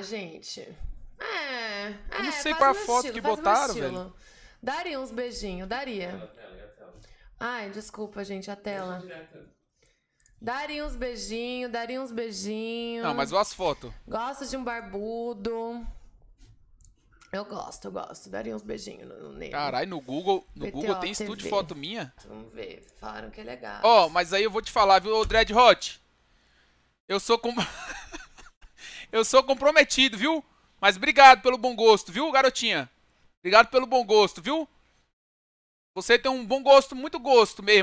Ah, gente. É. Eu não é, sei qual a foto estilo, que botaram, velho. Daria uns beijinhos, daria. Ai, desculpa, gente, a tela. Daria uns beijinhos, daria uns beijinhos. Não, mas as fotos. Gosto de um barbudo. Eu gosto, eu gosto. Daria uns beijinhos no, nele. Caralho, no Google, no Google tem estudo estúdio de foto minha? Vamos ver. Falaram que é legal. Ó, oh, mas aí eu vou te falar, viu, Dread Hot? Eu sou com Eu sou comprometido, viu? Mas obrigado pelo bom gosto, viu, garotinha? Obrigado pelo bom gosto, viu? Você tem um bom gosto, muito gosto mesmo.